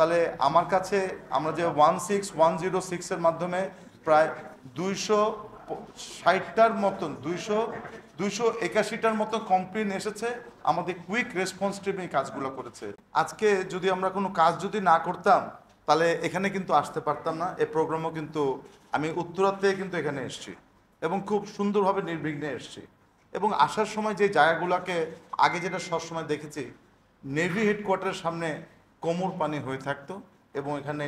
তাহলে আমার কাছে আমরা যে ওয়ান সিক্স ওয়ান জিরো সিক্সের মাধ্যমে প্রায় দুইশো ষাটটার মতন দুইশো দুইশো একাশিটার মতন কমপ্লেন এসেছে আমাদের কুইক রেসপন্স টিম এই কাজগুলো করেছে আজকে যদি আমরা কোনো কাজ যদি না করতাম তাহলে এখানে কিন্তু আসতে পারতাম না এ প্রোগ্রামও কিন্তু আমি উত্তরাতে কিন্তু এখানে এসছি এবং খুব সুন্দরভাবে নির্বিঘ্নে এসছি এবং আসার সময় যে জায়গাগুলোকে আগে যেটা সবসময় দেখেছি নেভি হেডকোয়ার্টারের সামনে কোমর পানি হয়ে থাকতো এবং এখানে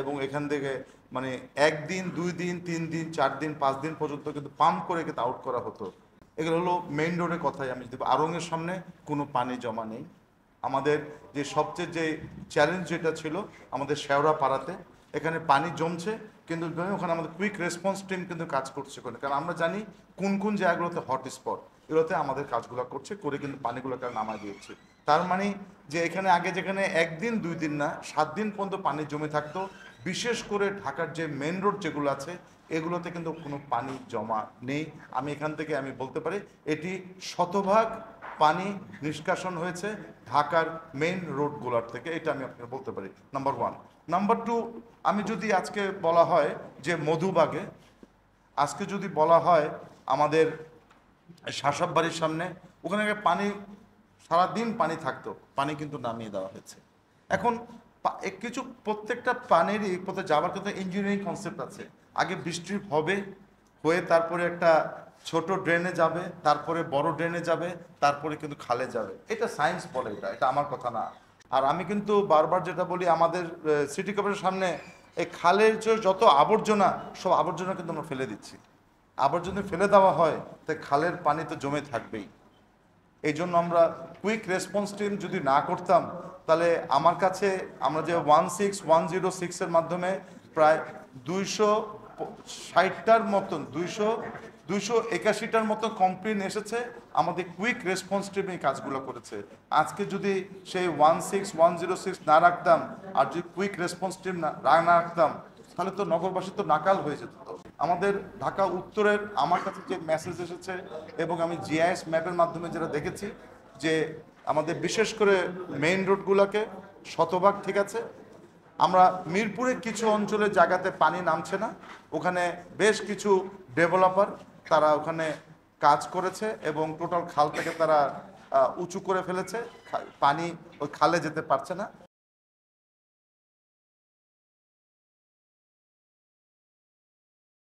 এবং এখান থেকে মানে একদিন দুই দিন তিন দিন চার দিন পাঁচ দিন পর্যন্ত কিন্তু পাম্প করে কিন্তু আউট করা হতো এগুলো হলো মেইন রোডের কথাই আমি যদি আরঙের সামনে কোনো পানি জমা নেই আমাদের যে সবচেয়ে যে চ্যালেঞ্জ যেটা ছিল আমাদের শেওড়া পাড়াতে এখানে পানি জমছে কিন্তু ওখানে আমাদের কুইক রেসপন্স টিম কিন্তু কাজ করছে ওখানে কারণ আমরা জানি কোন কোন জায়গাগুলোতে হটস্পট এগুলোতে আমাদের কাজগুলো করছে করে কিন্তু পানিগুলোকে নামায় দিয়েছে তার মানে যে এখানে আগে যেখানে একদিন দুই দিন না সাত দিন পর্যন্ত পানি জমে থাকতো বিশেষ করে ঢাকার যে মেন রোড যেগুলো আছে এগুলোতে কিন্তু কোনো পানি জমা নেই আমি এখান থেকে আমি বলতে পারি এটি শতভাগ পানি নিষ্কাশন হয়েছে ঢাকার মেন রোডগুলোর থেকে এটা আমি আপনাকে বলতে পারি নাম্বার ওয়ান নাম্বার টু আমি যদি আজকে বলা হয় যে মধুবাগে আজকে যদি বলা হয় আমাদের শাসব বাড়ির সামনে ওখানে পানি সারাদিন পানি থাকতো পানি কিন্তু নামিয়ে দেওয়া হয়েছে এখন কিছু প্রত্যেকটা পানিরই কোথাও যাওয়ার কিন্তু ইঞ্জিনিয়ারিং কনসেপ্ট আছে আগে বৃষ্টি হবে হয়ে তারপরে একটা ছোট ড্রেনে যাবে তারপরে বড় ড্রেনে যাবে তারপরে কিন্তু খালে যাবে এটা সায়েন্স বলে এটা এটা আমার কথা না আর আমি কিন্তু বারবার যেটা বলি আমাদের সিটি কর্পোরেশনের সামনে এই খালের যে যত আবর্জনা সব আবর্জনা কিন্তু আমরা ফেলে দিচ্ছি আবার যদি ফেলে দেওয়া হয় তা খালের পানি তো জমে থাকবেই এই জন্য আমরা কুইক রেসপন্স টিম যদি না করতাম তাহলে আমার কাছে আমরা যে ওয়ান সিক্স ওয়ান জিরো সিক্সের মাধ্যমে প্রায় দুইশো ষাটটার মতন দুইশো দুইশো একাশিটার মতন কমপ্লেন এসেছে আমাদের কুইক রেসপন্স টিম এই কাজগুলো করেছে আজকে যদি সেই one six one zero six না রাখতাম আর যদি কুইক রেসপন্স টিম না না রাখতাম তাহলে তো নগরবাসী তো নাকাল হয়ে যেত আমাদের ঢাকা উত্তরের আমার কাছে যে মেসেজ এসেছে এবং আমি জিআইএস ম্যাপের মাধ্যমে যেটা দেখেছি যে আমাদের বিশেষ করে মেইন রোডগুলোকে শতভাগ ঠিক আছে আমরা মিরপুরে কিছু অঞ্চলে জায়গাতে পানি নামছে না ওখানে বেশ কিছু ডেভেলপার তারা ওখানে কাজ করেছে এবং টোটাল খাল থেকে তারা উঁচু করে ফেলেছে পানি ওই খালে যেতে পারছে না